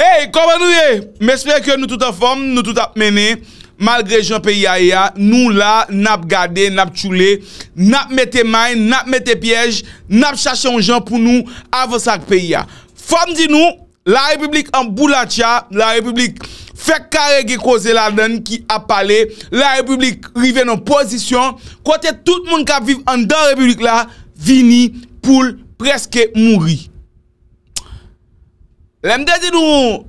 Hey, komadouye, mespè ke nou tout ap fòm, nou tout ap mène, malgré joun peyi aya, nou la nap gade, nap tchoule, nap mète may, nap mète pièj, nap chache an joun pou nou avosak peyi a. Fòm di nou, la republik an boulatia, la republik fek kare ge koze la nan ki ap pale, la republik rive nan posisyon, kote tout moun kap viv an dan republik la, vini pou preske mouri. La mde di nou,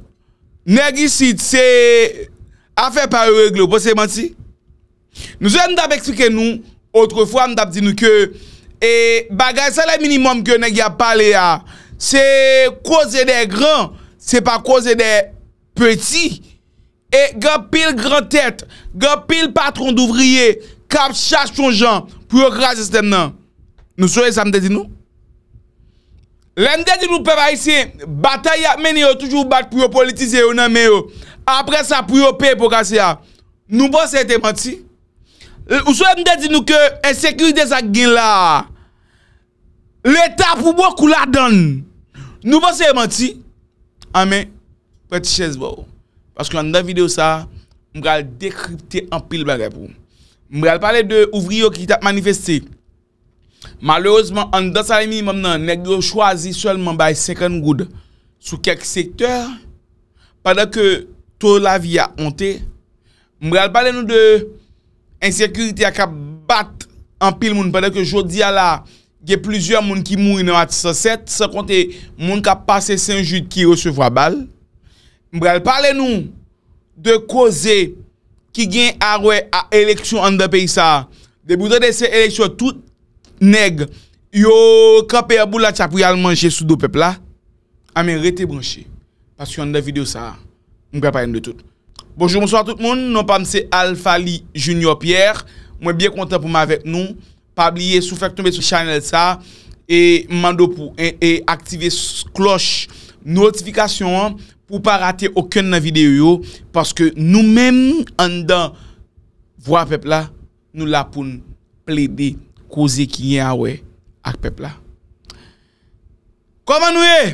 neg isit e se afe pari wègle ou posèman si. Nou se mdab eksplike nou, outre fwa mdab di nou ke, e bagay sa la minimum ke neg ya pale ya, se kose de gran, se pa kose de peti, e gop pil gran tèt, gop pil patron d'ouvriye, kap chas chon jan, pou yo kras este mnan. Nou soye sa mde di nou? Le mde di nou peva isi, bataye ap meni yo toujou bat pou yo politize yo nan men yo. Apre sa pou yo pe pou kase ya. Nou bon se te mati? Ou so mde di nou ke bon, bon. ensekri de sa gil la? Le ta pou wak ou la dan? Nou bon se te mati? Ame, pwet chese wou. Paske an dan video sa, mbrel dekripte an pil bagay pou. Mbrel pale de ouvri yo ki tap manifesti. malerouzman an dan sa remi mam nan negro chwazi solman bay 50 goud sou kek sektor padak ke to la vi a onte mbrel pale nou de ensekurite a ka bat an pil moun padak ke jodi a la ge plizur moun ki moun ino at sa set sa konti moun ka pase 5 jout ki resevwa bal mbrel pale nou de koze ki gen awe a eleksyon an da pey sa deboutan de se eleksyon tout Neg, yo kapè abou la tchapou yal manje sou do pepla, amè rete branchè. Pas yon nan video sa, mwen kèpè yon de tout. Bonjour, monsouar tout moun, nou panse Alphali Junior Pierre. Mwen byè kontèp pou mè avèk nou, pabliye sou fèk tombe sou chanel sa, e mando pou, e, e aktive kloch notifikasyon an, pou pa rate okèn nan video yo, paske nou mèm an dan, vwa pepla, nou la pou n'ple dey. kouzi ki nye awe ak pepla. Koman nou e?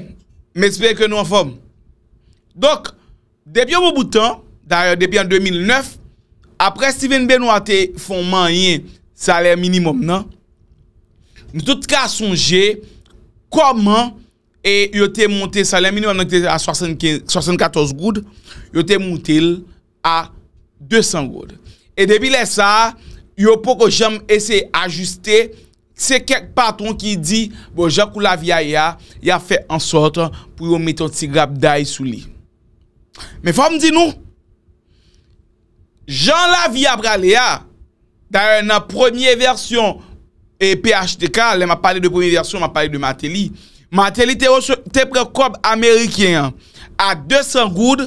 Mespeke nou an fom. Dok, debi an bo boutan, debi an 2009, apre Steven Benoite fonman yon salè minimum nan, nou tout ka sonje koman yote monte salè minimum an an ki te a 74 goud, yote monte l a 200 goud. E debi lè sa, a yo pou ko jem ese ajuste, se kek patron ki di, bo jen kou la vi a ya, ya fe ansot, pou yo meton ti grab day sou li. Me fòm di nou, jen la vi a brale ya, daye na premier versyon, e PHDK, le ma pale de premier versyon, ma pale de Mateli, Mateli te prekob Amerikyen, a 200 goud,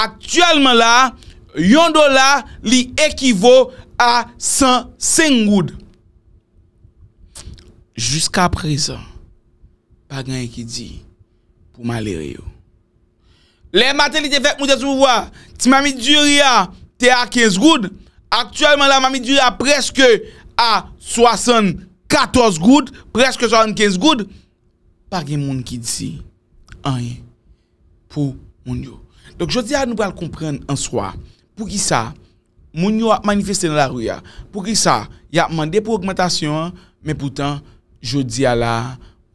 aktuelman la, yon do la li ekivou, A 105 goud. Juska apresan. Pagan yon ki di. Pou malere yo. Le matelite vek mou de sou wouwa. Ti mami di ria. Te a 15 goud. Aktualman la mami di ria preske a 74 goud. Preske 75 goud. Pagan yon ki di. Anye. Pou moun yo. Donk jodi a nou pral kompren en swa. Pou ki sa. Pou ki sa. moun yo a manifeste nan la rouya. Pou ki sa, ya mande pou augmentation, men pou tan, jodi a la,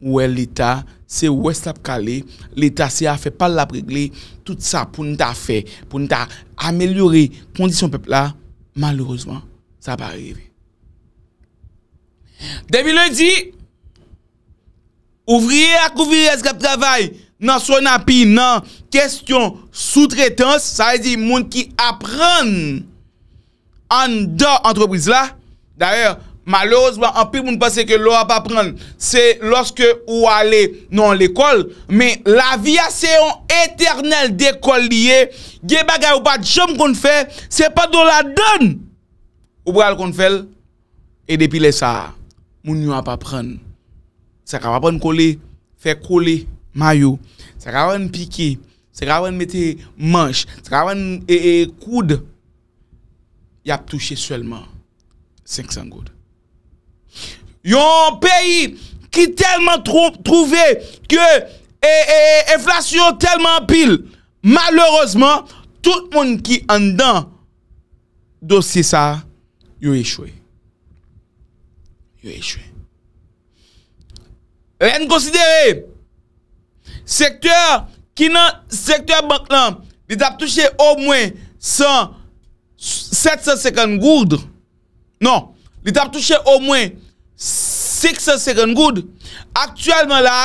ouè l'Etat, se ouè slap kale, l'Etat se a fe pal la pregle, tout sa pou nita fe, pou nita ameliori kondisyon pepla, malouzman, sa pa rive. Demi lè di, ouvriye ak ouvriye eskep travay, nan son api, nan kestyon soutretans, sa e di moun ki aprenn, An da antreprise la. D'ailleurs, malheureusement, un peu moun pensez que l'on va pas prendre. C'est lorsque ou alé non l'école. Mais la vie a séon éternelle d'école lié. Gé bagay ou pa djom kon fè, c'est pas de la donne. Ou bral kon fèl, et depuis les sars, moun yon va pas prendre. S'ak avan prenne kolé, fè kolé, mayou. S'ak avan piki, s'ak avan mette manche, s'ak avan koudé. y ap touche selman 500 goud. Yon peyi ki telman trouve ke enflasyon telman pil, malorozman, tout moun ki an dan dosi sa, yo e chwe. Yo e chwe. Ren konsidere, sektor bank lan, li ap touche o mwen 100 goud. 750 goud, non, li tap touche au mwen, 650 goud, aktuelman la,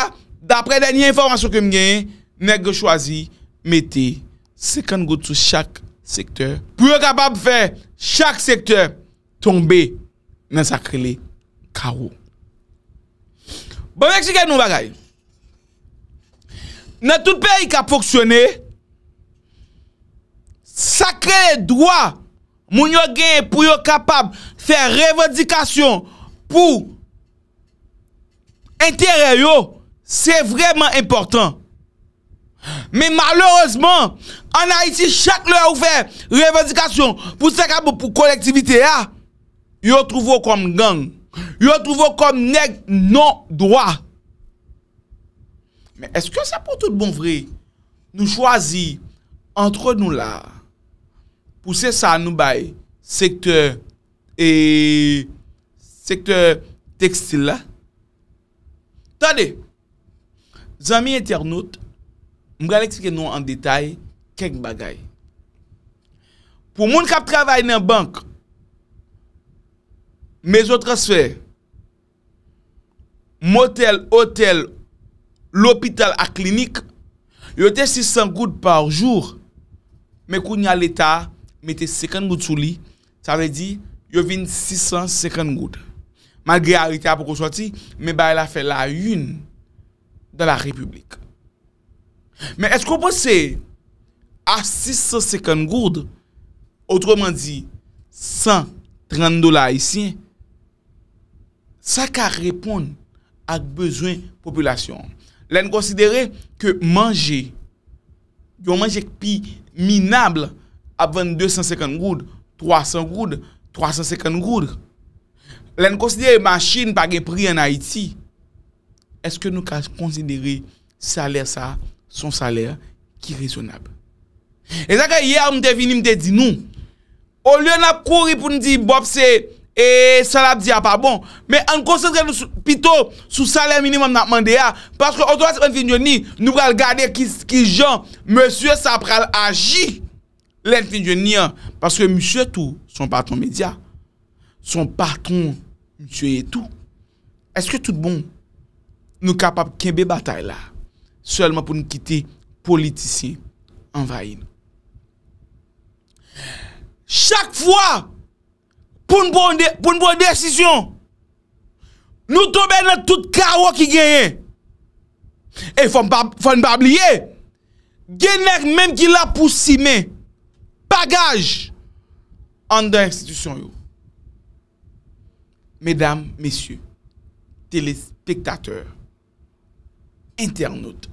dapre denye informasyon ke mgen, neg chwazi, mette, 750 goud sou chak sektor, pou yo kapab fe, chak sektor, tombe, nan sakre le karou. Bon, meksike nou bagay, nan tout peyi ka pwoksyone, sakre doa, Moun yo gen pou yo kapab fè revodikasyon pou entere yo, se vreman importan. Men malorosman, an a iti chak lè ou fè revodikasyon pou se kapab pou kolektivite ya, ah, yo trouvo kom gang, yo trouvo kom neg non-dwa. Men eske sa pou tout bon vre, nou chwazi antre nou la, pou se sa nou bay sektor e, tekstil la. Tade, zami eternote, mga leksike nou an detay kek bagay. Pou moun kap travay nan bank, mezo transfer, motel, hotel, l'opital a klinik, yo te 600 gout par jour, me koun ya leta, mette sèkèn gout sou li, sa vè di, yo vin sèkèn gout. Malgré a rite apoko sou ati, mè ba el a fè la yun da la republik. Mè esko posè a sèkèn gout, otromè di, 130 dola isyen, sa ka repon ak bezwen populasyon. Len konsidere ke manje, yo manje ki pi minable ap vende 250 goud, 300 goud, 350 goud. La nou konsidere yon machine pa ge pri en Haiti, eske nou ka konsidere saler sa, son saler, ki rezonable. E zaka ye a mte vini mte di nou, ou lè an ap kouri pou nou di, bop se, e salab di a pa bon, me an konsidere nou pito sou saler minimum nan mande ya, paske an toman se mwen vini yoni, nou pral gade ki jan, monsie sa pral aji, Len fin jen nyan, paske msye tou, son patron media, son patron msye tou, eske tout bon, nou kapap kenbe batay la, selman pou nou kite politisyen, envahine. Chak fwa, pou nou pou an desisyon, nou tobe nan tout kawo ki genye, e fwa npa bliye, genek menm ki la pou si men, bagaj an dan institusyon yo. Medam, mesye, telespektatèr, internaut,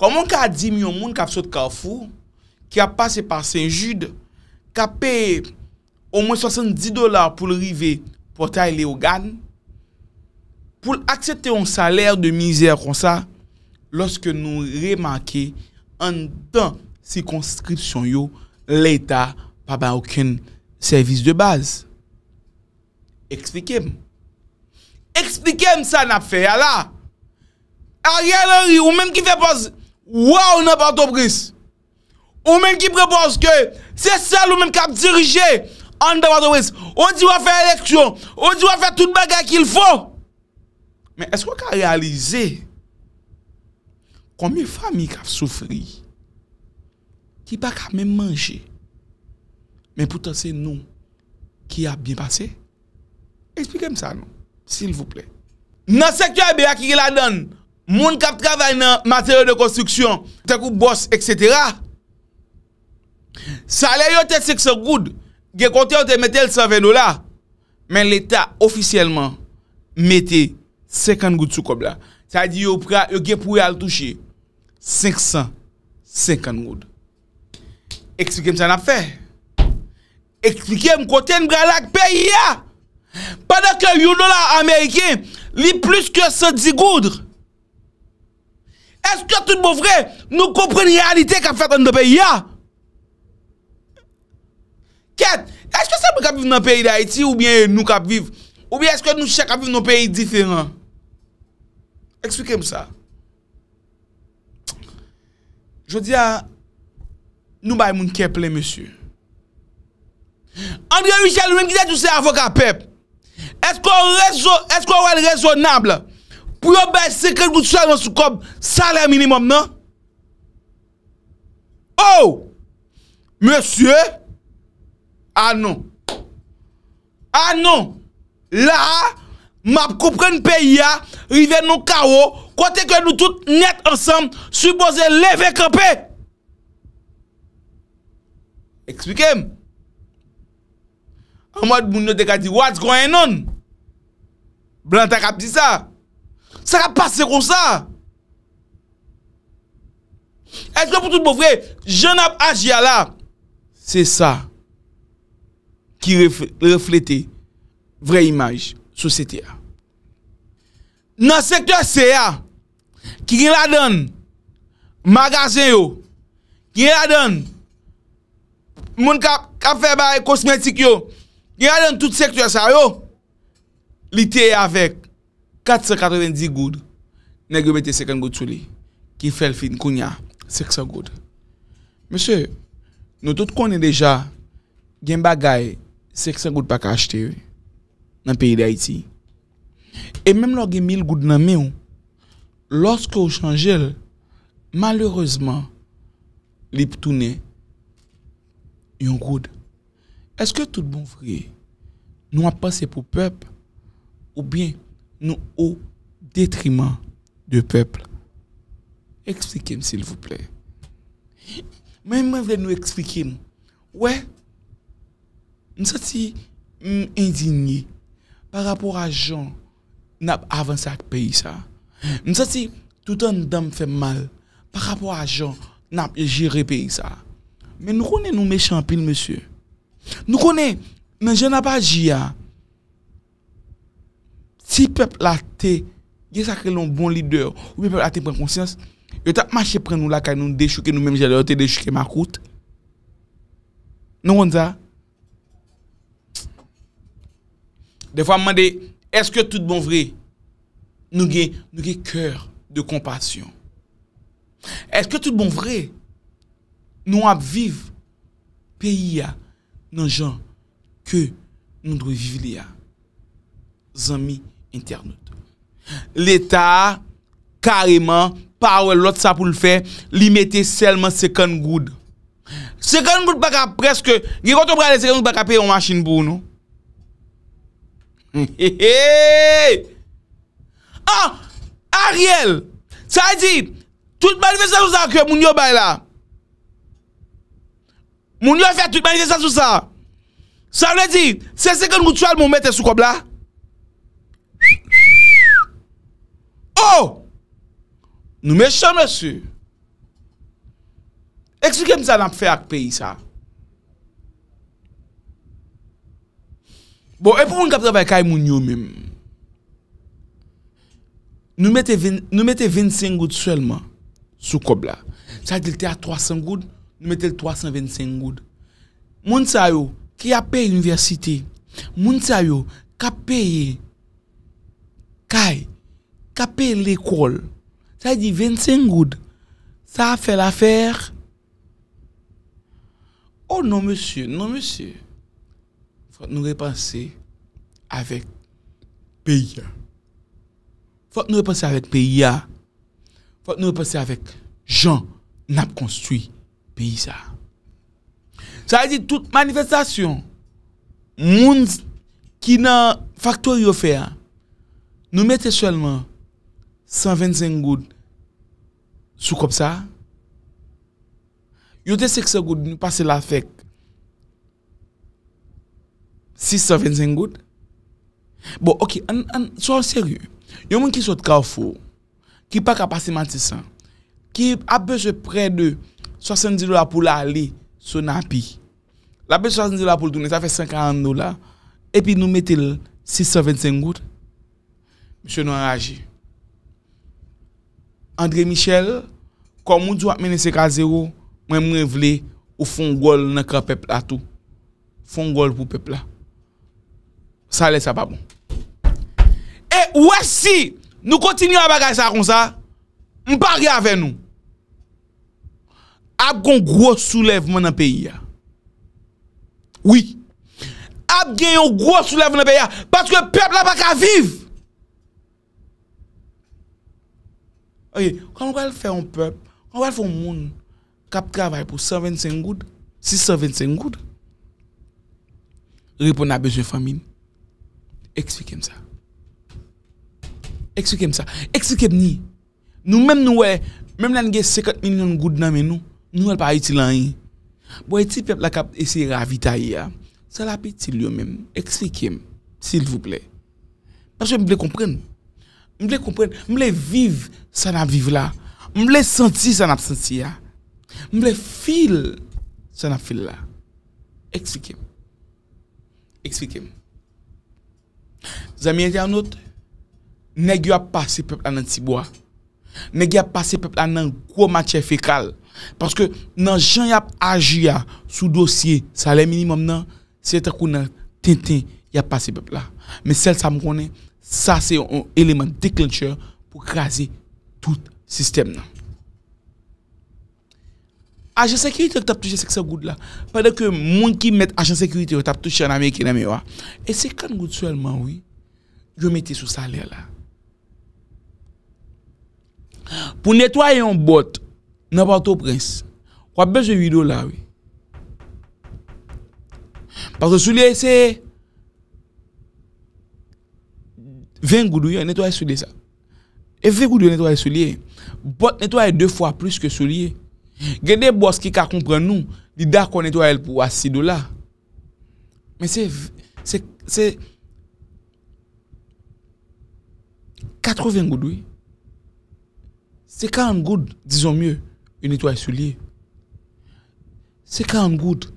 koman ka di mi yon moun kap sot kalfou ki a pase par Saint Jude kapè au mwen 70 dolar pou l'rive pou ta ilè ou gan, pou l'akseptè yon salèr de mizèr kon sa, loske nou remanke an dan Si konskripsyon yo, l'Etat pa ba ouken servis de baz Eksplikem Eksplikem sa nap fe yala A yalari ou menm ki fe pos Waw nan patopris Ou menm ki prepos ke Se sal ou menm kap dirije Under what the ways Ou diwa fe eleksyon Ou diwa fe tout bagay ki l'fo Men esko ka realize Komi fami kap soufri ki pa ka men manje. Men poutan se nou, ki a bin pase. Eksplikem sa nou, sil vouple. Nan sektwa be a ki la don, moun kap travay nan materyo de konstruksyon, te kou bors, etc. Salay yo te seksan goud, ge konti yo te metel 120 dola, men l'Etat ofisyelman, metel 50 goud sou kob la. Sa di yo gepouye al touche, 500, 50 goud. Eksplikem sa na fè. Eksplikem kote mwen alak peyi ya. Padak yon do la Amerike, li plus ke se digoudre. Eske tout mwen vre, nou kompre nye anite kap fè tan de peyi ya. Ket, eske sa mwen kap viv nan peyi da Haiti, ou bien nou kap viv? Ou bien eske nou chè kap viv nan peyi diferan? Eksplikem sa. Je di a... Nou bay moun keple, monsye. Andre Michel, mwen gitej ou se avok apep. Esko wèl rezonable pou yo bay seke goutou sa nan sou kob sa la minimum nan? Ou! Oh! Monsye! Anon! Ah, Anon! Ah, la, map koupren pe ya, ah, rive nou ka wo, kote ke nou tout net ansam, subwose leve kapè! Eksplikem? Amwad moun yo dekati, what's going on? Blantak ap di sa? Sa ka pase kon sa? Ese lopou tout bovre, jen ap ajya la, se sa, ki reflete, vre imaj, sosete a. Nan sektor se a, ki gen la don, magaze yo, ki gen la don, Moun ka fe ba e kosmetik yo Nye alen tout sekt yo sa yo Li teye avek 490 goud Nye gebe te seken goud sou li Ki fel fin koun ya seksan goud Mese Nou tout konen deja Gen bagay seksan goud pa ka achete yo Nan peyi de Haiti E menm loge mil goud nan mi ou Lorske ou chanjel Malureseman Lip toune Moun Est-ce que tout le monde nous a pensé pour le peuple ou bien nous au détriment du peuple Expliquez-moi, s'il vous plaît. moi je veux nous expliquer. Ouais, je suis hum, indigné par rapport à Jean, n'a qui pas avancé ça le pays. Je tout le monde fait mal par rapport à Jean, n'a géré le pays. Men nou konen nou mechampil, monsye. Nou konen men jen apajia. Ti pep la te, ge sakre lon bon lider, ou pep la te pren konsyans, yo ta mache pren nou la kanyon, dechouke nou men jen apajia, dechouke makout. Nou konen sa. De fwa mwen de, eske tout bon vre, nou ge, nou ge kèr de kompasyon. Eske tout bon vre, Nou ap viv peyi ya nan jan ke moun drou viv li ya. Zanmi internet. L'Etat kareman, power lot sa pou l'fe, li mette selman second good. Second good baka preske, ge koto brale second good baka pe yon masin bou nou. He he he! Ah! Ariel! Sa yi di, tout bali ve sa yon zake moun yo bay la. Moun yo fè a twikmanite sa sou sa. Sa wè di, se se gen gout chal moun mette sou kob la. Oh! Nou me chan mè su. Ekswike mè sa lan fè ak peyi sa. Bon, epou moun kapte vay kaj moun yo mèm. Nou mette 25 gout chalman. Sou kob la. Sa dilte a 300 gout. nous mettons 325 gouttes. Moun qui a payé l'université, moun qui a payé, qui a payé l'école, ça dit 25 gouttes, ça a fait l'affaire. Oh non, monsieur, non, monsieur. Faut nous repenser avec pays. Faut nous repenser avec pays. Faut nous repenser avec gens n'a construit. Vi sa. Sa yi dit, tout manifestasyon, moun ki nan faktor yo fe a, nou mette selman 125 goud sou kop sa. Yon te sekse goud, nou pase la fek 625 goud. Bon, ok, an, an, sou an seri. Yon moun ki sot kaw fow, ki pa kapase matisan, ki apese pre de 70 dola pou la li So nan pi La pe 70 dola pou l'douni Sa fe 50 dola E pi nou metil 625 gout Mishou nou an raje Andre Michel Kon moun djou ap menese kaze ou Mwen mwen vle ou fon gol Nekre pepla tou Fon gol pou pepla Sa le sa pa bon E wesi Nou kontinu a bagay sa kon sa Mpari ave nou ap kon gwo soulev mwen an peyi ya. Oui. Ap gen yon gwo soulev mwen an peyi ya, paske pep la pa ka viv. Oye, kon wale fè an pep, kon wale fè an moun, kap kravay pou 125 goud, 625 goud, ripon ap bejwe famin. Ekspekem sa. Ekspekem sa. Ekspekem ni. Nou menm nou we, menm nan gen 50 minyon goud nan men nou, Nou el pa yi ti lan yi. Bo yi ti pep la kap esi ravi ta yi ya. Sal api ti lyo men. Eksplikem. Sil vouple. Pache mble kompren. Mble kompren. Mble viv san ap viv la. Mble senti san ap senti ya. Mble fil san ap fil la. Eksplikem. Eksplikem. Zamiye di anot. Negyo ap pase pep la nan tibwa. Negyo ap pase pep la nan kwo matye fekal. Parce que dans Jean y a agi sous dossier salaire minimum nan, c'est un coup dans Tintin y a passé peuple là. Mais celle ça me connaît, ça c'est un élément déclencheur pour craser tout système nan. Agent sécurité t'a touché 500 gouttes là. Pendant que monde qui met agent sécurité t'a touché en Amérique dans Et c'est quand gouttes seulement oui. Je mettais sous salaire là. Pour nettoyer un botte nan pa to prens. Kwa bej de 8 do la we. Parke sou liye se 20 goudouye netoye sou liye sa. E 20 goudouye netoye sou liye, bot netoye 2 fwa plus ke sou liye. Gede bos ki ka kompre nou, di dak kon netoye pou as 6 do la. Men se, se, se, 80 goudouye. Se 40 goudouye, dijon mye, une étoile soulier. C'est 40 gouttes.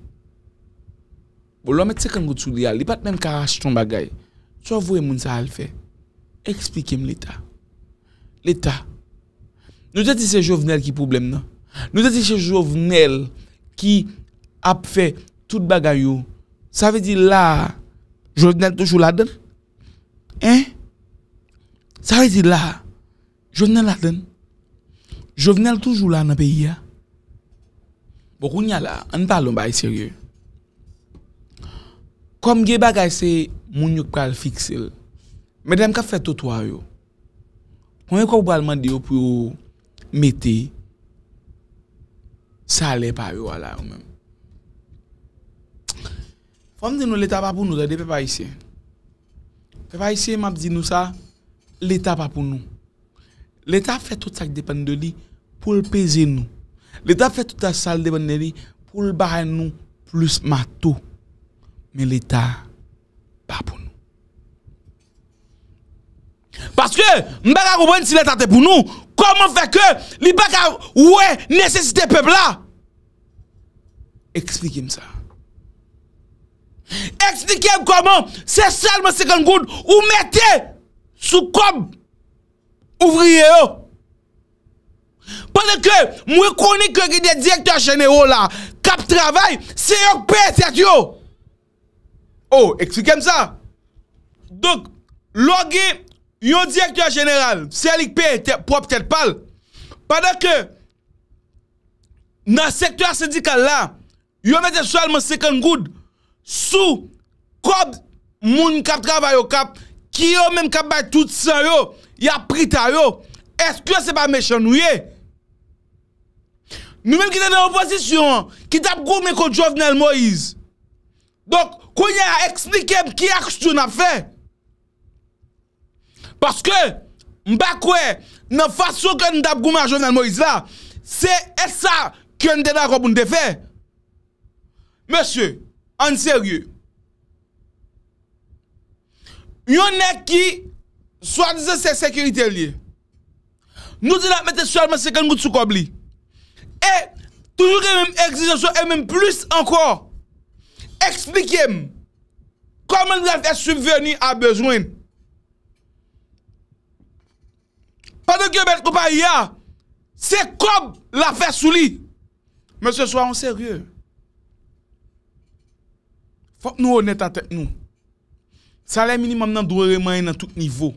Bon, l'homme met 50 gouttes soulier, il pas même qu'à acheter ton bagage. Soit vous et mon ça le fait. Expliquez-moi l'État. L'État. Nous avons dit que c'est Jovenel qui est problème, non? Nous avons dit que c'est Jovenel qui a fait tout bagage. Ça veut dire là, Jovenel toujours là-dedans? Hein? Ça veut dire là, Jovenel là-dedans? Jouvenel toujou la nan peyi ya. Bo kou nyal la, an talon ba isye ge. Kom ge bagay se moun yon pral fikse l. Me dem ka fè toto a yo. Kou mwen kou balman di yo pou meti. Sa le par yo ala yo men. Fom di nou leta pa pou nou, dade pe ba isye. Pe ba isye map di nou sa, leta pa pou nou. L'État fait tout ça qui dépend de lui pour le peser nous. L'État fait tout ça qui dépend de lui pour le barrer nous plus matou. Mais l'État, pas pour nous. Parce que, je ne si l'État est pour nous. Comment faire que l'État ouais nécessité peuple là? Expliquez-moi ça. Expliquez-moi comment c'est seulement 50 gouttes ou mettez sous comme Ouvriye yo. Padakè, mwen koni ke gide direktor jenero la kap travay, se yo kpe etek yo. Oh, ekslikem sa. Dok, logi, yo direktor jeneral, selik pe, prop tetpal. Padakè, nan sektora sedikal la, yo mette swalman second good. Sou, kob, moun kap travay yo kap, ki yo men kap bay tout san yo. Ya prit a yo Eske se pa me chan ou ye Mwen men ki dè nan oposisyon Ki dè ap goume kou Jovnel Moïse Donk Kwenye a eksplikem ki aksyon a fe Paske Mbakwe Nan fasyon ki an dè ap goume a Jovnel Moïse la Se e sa Ki an dè nan kouboun de fe Monsye An serye Yon ne ki Yon ne ki Soan dize se sekurite liye. Nou di la mette soan meseke nou tsou kob li. E toujou ke mèm egzijasyon e mèm plus ankor. Eksplikem. Koman la fè subveni a bezwen. Padèk yo bèk koupa ya. Se kob la fè sou li. Mese soan seryè. Fok nou honèt a tèk nou. Salè mini mèm nan drouè mèy nan tout nivou.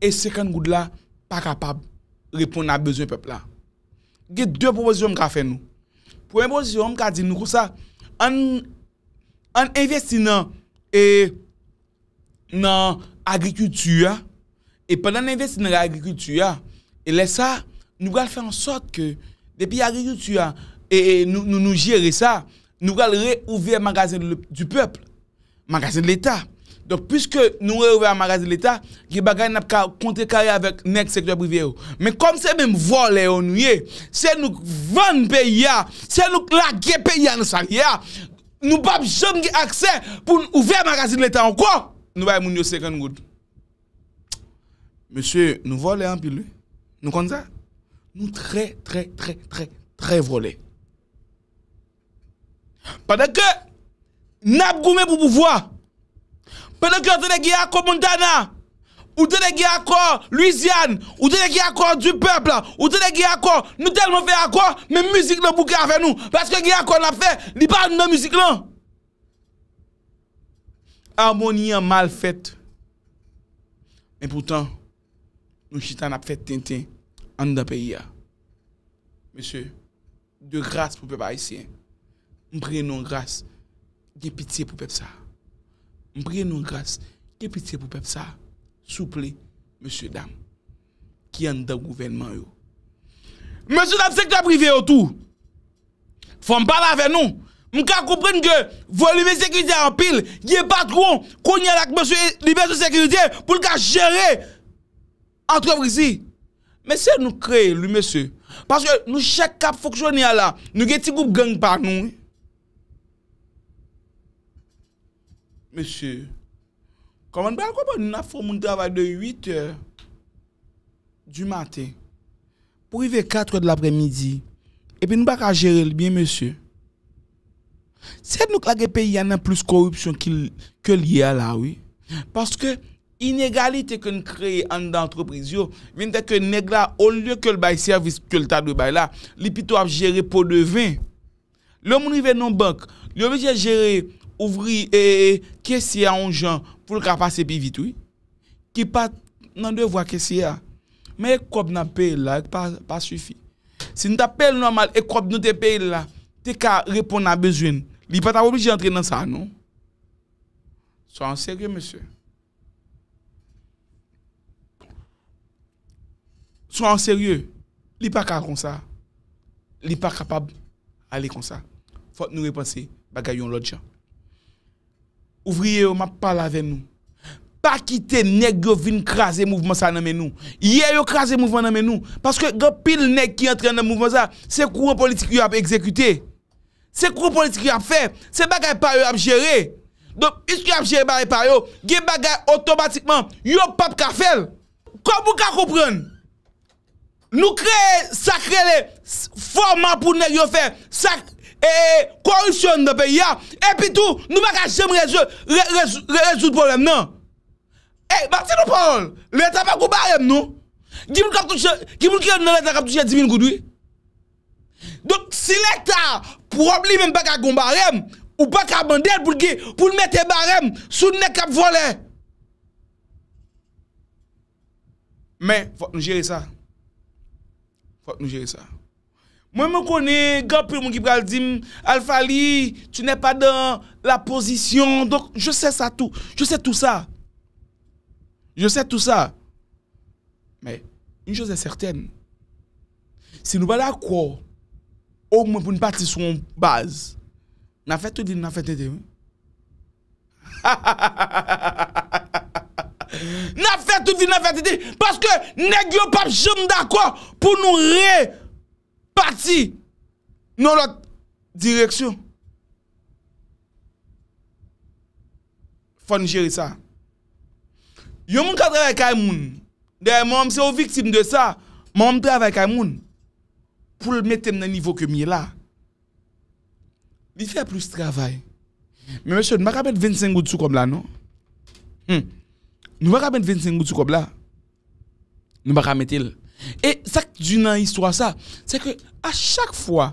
E se kan goud la pa kapab ripon nan bezon pepl la. Ge dwe propozisyon m ka fe nou. Propozisyon m ka di nou kou sa, an investi nan agrikultu ya, e, e padan investi nan agrikultu ya, e le sa, nou gal fè an sot ke, depi agrikultu ya, e, e nou nou jere sa, nou gal re ouve magazin du pepl, magazin de l'Etat. Don pwiske nou re ouve a magazin l'Etat, ge bagay nap kante kare avèk nek sektwa privye ou. Men kom se men vwole ou nou ye, se nou vwone pe ya, se nou lage pe ya, nou sa kya, nou bab jom ge akse pou ouve a magazin l'Etat. Ankwa, nou bay moun yo sekwen gout. Mèche, nou vwole an pi lou. Nou kont sa? Nou tre, tre, tre, tre, tre vwole. Padèk ke, nap goume pou pouvoa, Pèlè kè yon te de gey akon moun tana. Ou te de gey akon luisian. Ou te non de gey akon du pèbl. Ou te de gey akon nou tel moun fè akon. Mè müzik lò pou kè avè nou. Pèlè kè gey akon lò fè. Li pèlè moun moun müzik lò. Amon yon mal fèt. Mè poutan. Nou chitan ap fèt ten ten. An dè pè yon. Mè sè. Mè de gras pou pèp a yosien. Mè prenen yon gras. Mè de piti pou pèp sa. Mpreye nou kras, ke pitiye pou pep sa souple M. Dam ki an da gouvenman yo. M. Dam sekta prive yo tou. Fon pala ve nou. Mka koupren ke vo li mese kridye an pil, ye patron kounye lak M. Liberté Sécurité pou lika jere antre vrizi. Mese nou kreye li mese. Paske nou chek kap foksyonye la, nou geti koup geng pa nou yi. Monsye, koman be akobo nou na fwom moun davay de 8 eur du maten, pou yve 4 e de l apre midi, e bin bak a jere l biye monsye. Sèd nou klage pe y anan plus korupsyon ke l yè la wè, paske inegalite ke nou kreye an d entrepriz yo, vin te ke negla, on lè ke l bay servis ke l ta d w bay la, li pito ap jere po de 20. Lè moun yve non bak, lè wè jè jere... ouvri e, e kesye an jan pou l ka pase pi vitou. Ki pat nan dewa kesye a. Me ek kop nan pey la, ek pa sufi. Se nou ta pey normal, ek kop nou te pey la, te ka repon nan bezwen. Li pat a oubiji antre nan sa, nou? So an serye, mese. So an serye, li pa ka kon sa. Li pa kapab ale kon sa. Fote nou reponse bagayon lot jan. Ouvriye yo ma pal ave nou. Pa kite neg yo vin krasi mouvment sa nan men nou. Ye yo krasi mouvment nan men nou. Paske gen pil neg ki entren nan mouvment sa, se kouro politik yo ap ekzekute. Se kouro politik yo ap fe, se bagay pa yo ap jere. Donk is ki ap jere ba repa yo, gen bagay otomatikman yo pap ka fel. Kwa mou ka koupren? Nou kre sakre le, forma pou neg yo fe sakre. e, e korisyon nan pe ya, e pi tou, nou mak a jem rejou, rejou, rejou, rejou pou lem nan. E, marti nou parol, le ta pa kou barem nou, ki moun kak touche, ki moun kwen nan le ta kak touche adivine kou dwi. Donk, si le ta, pou obli men baka kou barem, ou baka mandel pou di, pou mwete barem, sou ne kap vole. Men, fok nou jere sa. Fok nou jere sa. Mwen mwen konen, gopil mwen kipe al zim, al fali, tu ne pa dan la pozisyon. Donk, je se sa tou, je se tou sa. Je se tou sa. Mwen, yon jose certaine, se nou bala kwo, ou mwen pou n'pati sou mwen baz, na fetou di, na fetou di, mwen. Na fetou di, na fetou di, paske ne gyo pap jom da kwa pou nou re... parti dans l'autre direction. Faut gérer ça. Yon moun ka travaille avec moun. De c'est aux victimes de ça. mon je travaille avec moun. Pour le mettre dans le niveau que je là. Il fait plus de travail. Mais monsieur, nous ne pas 25 gouttes comme là, non? Hum. Nous ne pas 25 gouttes comme là. Nous ne pas mettre E sak di nan histwa sa, seke a chak fwa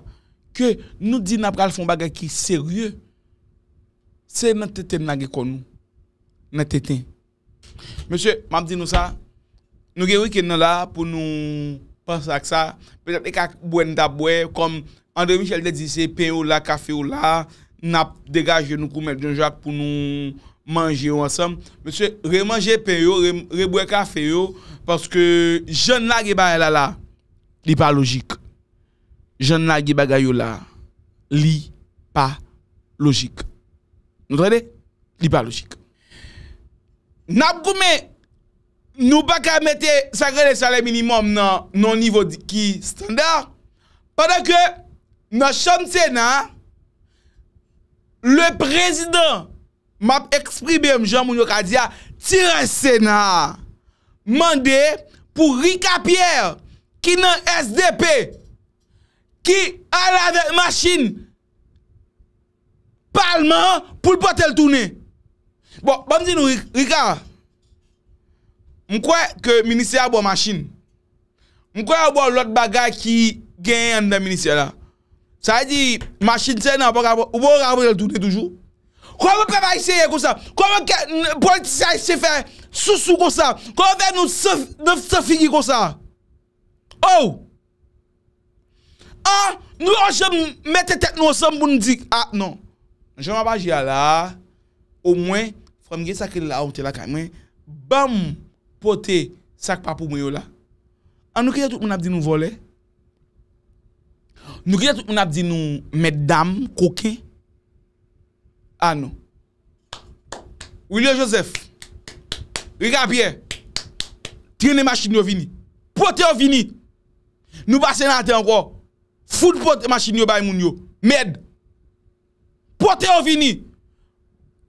ke nou di nap kal fon baga ki serye, se men teten nage kon nou. Men teten. Mese, map di nou sa, nou ge wik e nan la pou nou pansak sa. Pe jate kak bwenda bwe, kom André Michel de disi se pe ou la, kafe ou la, nap degaje nou koumè djanjak pou nou... manje yo ansam. Mese, remanje pe yo, rebweka fe yo, paske jen la geba elala, li pa logik. Jen la geba gayo la, li pa logik. Nou tre de? Li pa logik. Nap koume, nou baka mette sakre de sale minimum nan nivou di ki standar, padan ke, nan chante na, le prezident, map ekspribe yon joun moun yon ka diya, tiren sena, mande pou Rika Pierre, ki nan SDP, ki an avek masin, palman pou l'pote l'tounen. Bon, ban di nou Rika, mwen kwe ke minisyen abon masin, mwen kwe abon lot bagay ki genyen nan minisyen la. Sa yi di, masin sena, mwen kwe abon l'tounen toujou, Kwa mwen pa ba isyeye kwa sa? Kwa mwen politisyay se fe sou sou kwa sa? Kwa mwen ve nou sefigi kwa sa? Ou! Oh! Ah! Nou anje mwete tek nou anse mwoun dik. Ah! Non. Anje mwaba ajiya la. Ou mwen. Fwa mwen ge sakil la oute la kwa mwen. Bam! Pote sak papou mwen yo la. An ah, nou kye jatou mwen apdi nou vole? Nou kye jatou mwen apdi nou medam koke? Koke? Ano. William Joseph. Rika Pierre. Treni ma chini yo vini. Pote yo vini. Nou basenate ango. Fout pot ma chini yo bayi moun yo. Med. Pote yo vini.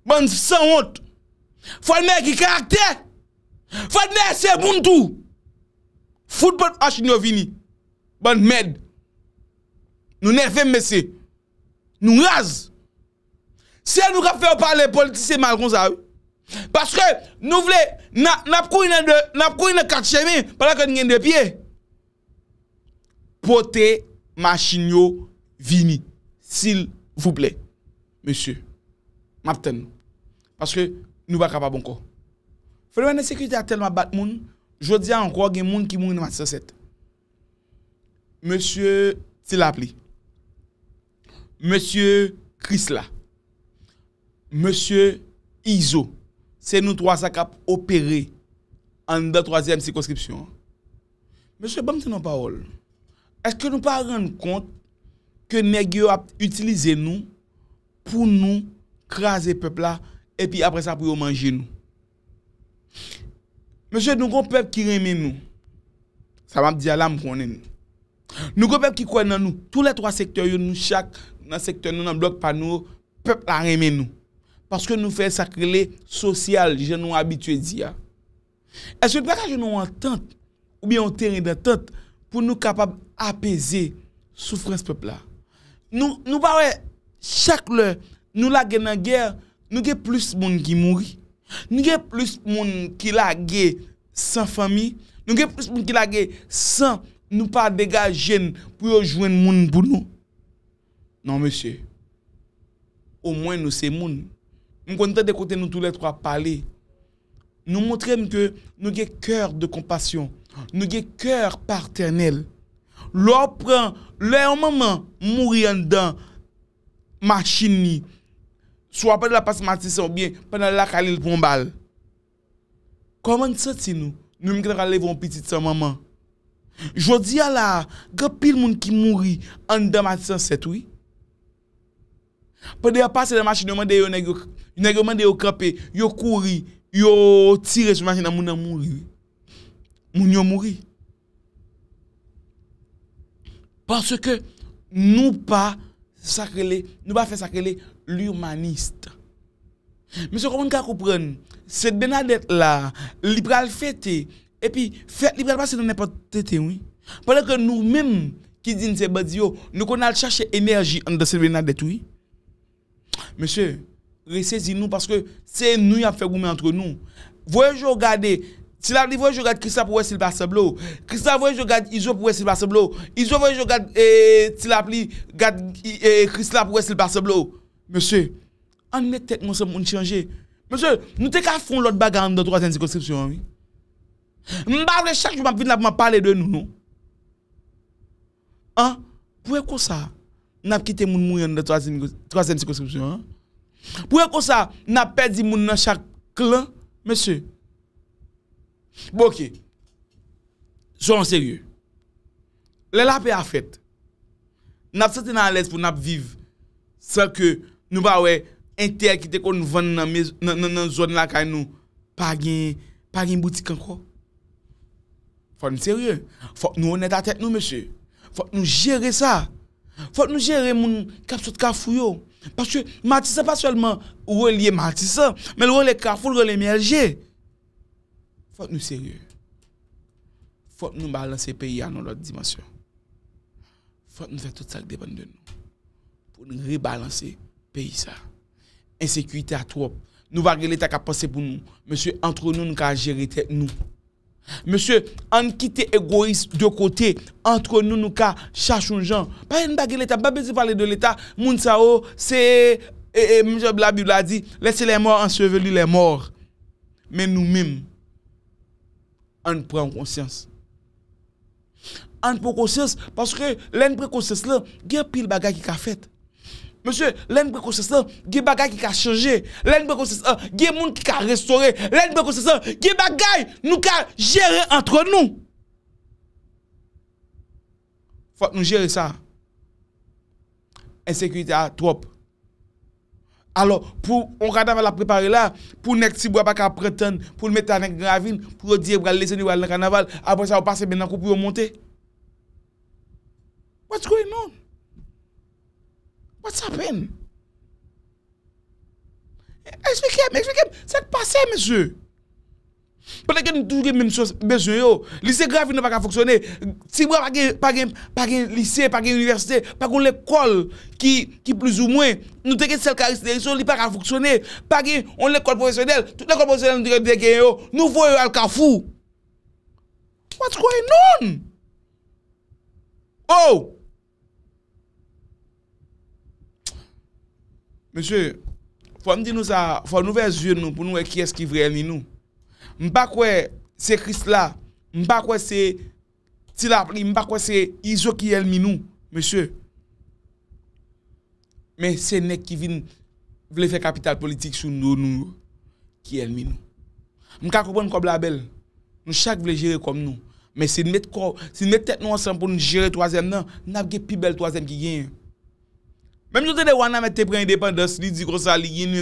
Ban san ot. Fout men ki karakter. Fout men se bun tou. Fout pot ma chini yo vini. Ban med. Nou nefem mese. Nou nlaz. Se an nou ka fe ou pale politise mal kon sa ou. Paske nou vle nap kou yon kat chemi pala kon yon gen de piye. Pote ma chinyo vini. Sil vouple. Monsye. Mapten nou. Paske nou baka pa bonko. Feremane sekwite a telman bat moun. Jodia an kwa gen moun ki moun yon mat saset. Monsye sil ap li. Monsye kris la. Monsye Izo, se nou 3 sakap opere an de 3e sikonskripsyon. Monsye, ban te nou paol, eske nou pa ren kont ke negyo ap utilize nou pou nou krasi pepla epi apre sa pou yo manje nou. Monsye, nou kon pep ki reme nou, sa map di alam kwenen nou. Nou kon pep ki kwenen nou, tou le 3 sektor yo nou chak nan sektor nou nan blok panou, pep la reme nou. Paske nou fè sakrele sosyal jen nou abitwe di ya. E jwè dwa ka jen nou an tent ou bi an teri de tent pou nou kapab apese soufrens pepla. Nou pa wè, chak lè, nou lage nan gè, nou gè plus moun ki mouri. Nou gè plus moun ki lage san fami. Nou gè plus moun ki lage san nou pa dega jen pou yo jwen moun pou nou. Nan mesè, ou mwen nou se moun. Mwen kon ten dekote nou tou letro a pale. Nou montre mwen ke nou gen kèr de kompasyon. Nou gen kèr parternel. Lò pren lè an maman mouri an dan. Machin ni. Sou apè de la pas matisan ou bien. Pè nan lè la kalin l pou mbal. Koman tse ti nou? Nou mwen kèr a levon piti tse an maman. Jodi a la. Gè pil moun ki mouri an dan matisan setoui. Pwede a pase nan machi nou man de yo krepe, yo kouri, yo tire sou machi nan moun a mouri. Moun yo mouri. Pwede ke nou pa sakrele, nou pa fe sakrele l'humaniste. Mwen se komon ka koupren, set benadet la, lipral fete, epi fete lipral passe nan epatete woy. Pwede ke nou menm ki zin se badio, nou kon al chache enerji an de set benadet woy. Mese, resese nou paske se nou y ap fe goume antre nou. Voye jo gade, ti la pli voye jo gade Kristal pou wese l pa se blo. Kristal voye jo gade Izo pou wese l pa se blo. Izo voye jo gade, ti eh, la pli, gade Kristal eh, pou wese l pa se blo. Mese, an me tek monsen moun chanje. Mese, nou te ka fon l ot bagan nan 3e dikonsripsyon. Nou mba avle chak jou mamp vin la pou mamp pale de nou nou. An, pou e kon sa? nap kite moun moun yon de 3e sikoskripsyon. Pwè kon sa, nap pedi moun nan chak klan, mè sè. Bòke, joun sèrye. Le lapè a fèt. Nap sète nan lèz pou nap viv. Sè ke nou ba wè entè kite kon nou vèn nan zon lakay nou. Pagyen boutik anko. Fòk nou sèrye. Fòk nou onè da tèk nou mè sè. Fòk nou jère sa. Fote nou jere moun kap sot kap fuyo. Paske matisa paswèlman ou wèl liye matisa. Mèl wèl lè kap foul wèl lè mèl jè. Fote nou seriè. Fote nou balanse peyi anon lòt dimansyon. Fote nou fè tout sa kde ban dè nou. Pou nou rebalanse peyi sa. Ensekuitè a trop. Nou va gèlè tak apose pou nou. Mèl sou entre nou nou ka jere tèk nou. Monsye, an ki te egoist diyo kote, antre nou nou ka chachoun jan, pa yon bagye leta, pa bezi pale de leta, moun sa ou, se, e, moun sa ou, la bi ou la di, lese le mòr, an seveli le mòr, men nou mim, an pren konsyans. An pren konsyans, paske len prekonsyans le, gen pil bagay ki ka fet. Monsye, lèn prekosesan, gye bagay ki ka chanje, lèn prekosesan, gye moun ki ka resore, lèn prekosesan, gye bagay nou ka jere antre nou. Fote nou jere sa, ensekwite a trop. Alo, pou, on kada va la prepare la, pou nek si bo apaka preten, pou nek tanek gravine, pou diye wale lese nou wale nan kanaval, apre sa ou pase menakou pou yon monte. Wats kwe nou? Wad sa pen? Eksplikem, eksplikem, se te pase mese? Pwede gen nou touge men mese yo, lise gravi nou pa ka foksyone, si mwa pa gen lise, pa gen universite, pa gen l'ekol ki plus ou mwen, nou te gen sel karistere, sou li pa ka foksyone, pa gen on l'ekol oh! profesyonel, tout l'ekol profesyonel nou te gen yo, nou foye yo al ka fou. Wad kwa enon? Ou, Monsye, fwa mdi nou sa, fwa nou ve zye nou pou nou e kyes ki vre el mi nou. Mpa kwe se krist la, mpa kwe se tila apri, mpa kwe se izo ki el mi nou, monsye. Men se nek ki vin vle fe kapital politik sou nou nou ki el mi nou. Mka koupon kwa blabel, nou chak vle jere kom nou. Men se net kwa, se net tet nou ansan pou nou jere toazen nan, nan apge pi bel toazen ki genye. Mem yon te de wana me te pren yon depan dos, li di kon sa li yin,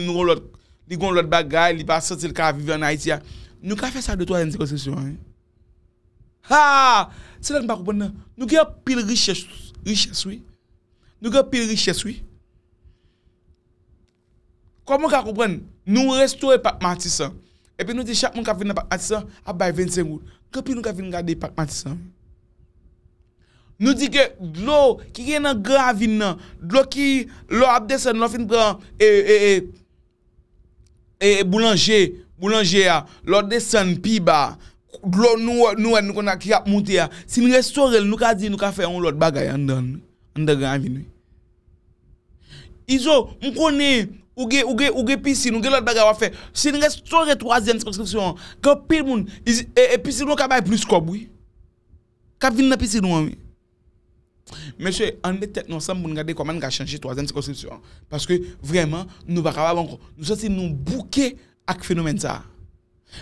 li kon lot bagay, li pa sotil ka vive an Haiti ya. Nou ka fè sa de to a yon dekonsensyon an. Ha! Se lèk m pa koupen nan, nou kè yon pil riches, riches wè. Nou kè yon pil riches wè. Kwa moun ka koupen, nou restou e pak matisan. E pi nou te chak moun ka fin nan pak matisan, ap bay 25 gout. Kwa pi nou ka fin gade pak matisan? Nou di ke dlo ki gen nan gra avin nan Dlo ki lò ap desen lò fin pran E, e, e E, e, boulanger Boulanger ya Lò desen pi ba Dlo nou en nou kon ak yap mouti ya Si nge sorrel nou ka di nou ka fe An lò bagay an dan An da gran avin Izo, mkone Oge, oge, oge pisin Oge lò bagay wafen Si nge sorrel 3 den skonskripsyon Kwa pil moun E, e, pisin nou ka bay plus kobwi Ka vin nan pisin nou an mi Mèche, an de tèt nou sa mpoun gade koman nga chanji toazen se konstripsyon Paske vreman, nou baka wavanko Nou sosi nou bouke ak fenomen sa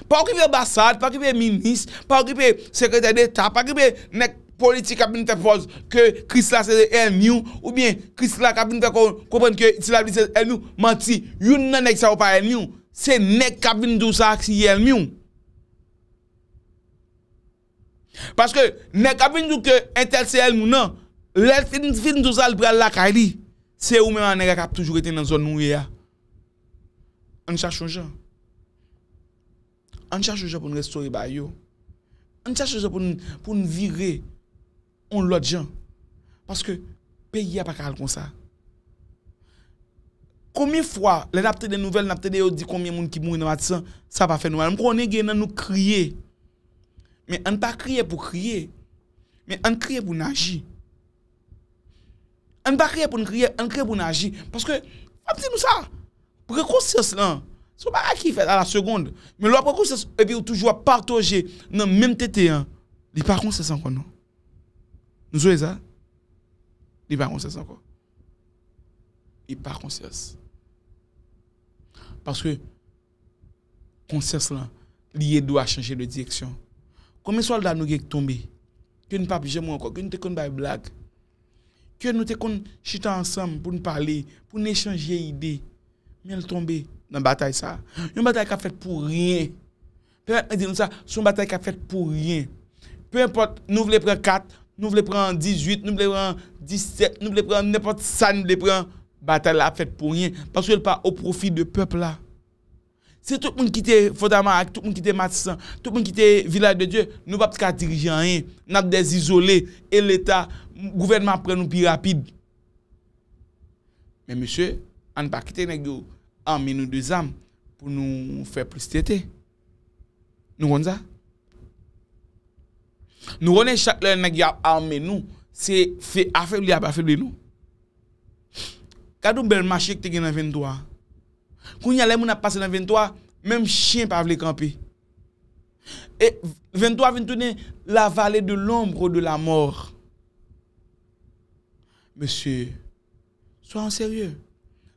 Pa ou kive basad, pa kive minis, pa kive sekretèr dèta Pa kive nek politik kabinite fòz ke kris la sezè el miou Ou bien kris la kabinite koupen ke itilabli sezè el miou Mati, yon nan nek sa wapay el miou Se nek kabinite ou sa ak si el miou Paske nek kabinite ou ke entel sezè el miou nan Le fin dozal bral la kari, se ou men ane rek ap toujou reten nan zon nouye a. An chache ou jen. An chache ou jen pou nou restore bayo. An chache ou jen pou nou vire on lot jen. Paske peyi a pa kal kon sa. Komi fwa, le napte de nouvel, napte de yo di koumye moun ki moun nan vatsan, sa pa fe nouvel. Mwen konen gen nan nou kriye. Men ane pa kriye pou kriye. Men ane kriye pou naji. On va pas pour nous crier, on crée pour nous agir. Parce que, on dit nous ça. conscience là. C'est pas qui fait à la seconde. Mais la conscience, et puis toujours partager dans même tété. Il n'y a pas conscience encore, non. Nous sommes ça. Il n'y a pas conscience encore. Il n'y a pas conscience. Parce que, conscience là, il doit changer de direction. Combien de soldats nous sont tombés? Que nous ne pas jamais encore, que nous ne pas blague que nous avons chita ensemble pour nous parler, pour nous échanger idées. Mais elle tombée dans la bataille. Ça. Une bataille qui a fait pour rien. peut nous ça, c'est une bataille qui a fait pour rien. Peu importe, nous voulons prendre 4, nous voulons prendre 18, nous voulons prendre 17, nous voulons prendre n'importe ça, nous voulons prendre. Bataille a fait pour rien. Parce qu'elle pas au profit du peuple là. C'est tout le monde qui était tout le monde qui était Matissan, tout le monde qui était Village de Dieu. Nous ne pouvons pas diriger rien. Nous sommes des isolés. Et l'État, Gouvernment pren nou pi rapide. Men mèche, an pa kite nèk yo anmen nou de zam pou nou fè plistete. Nou ron za? Nou ronè chak lè nèk yo anmen nou, se fè afeb li ap afeb li nou. Kadou bel machik te gen nan 23? Koun yalè moun ap pase nan 23, mèm chien pa avle kampi. 23 vintounè la valè de l'ombre ou de la morre. Mese, sou an serye,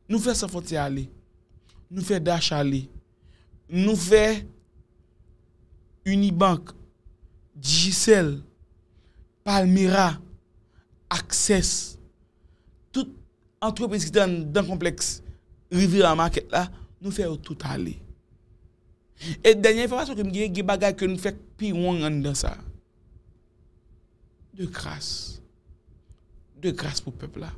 nou fe sa fote a li, nou fe dash a li, nou fe Unibank, Digicel, Palmyra, Access, tout entreprise ki dan dan kompleks, Riviera Market la, nou fe ou tout a li. Et danyan informasyon ki mi genye ge bagay ke nou fe pi wong an dan sa, de krasi. de grâce pour peuple là.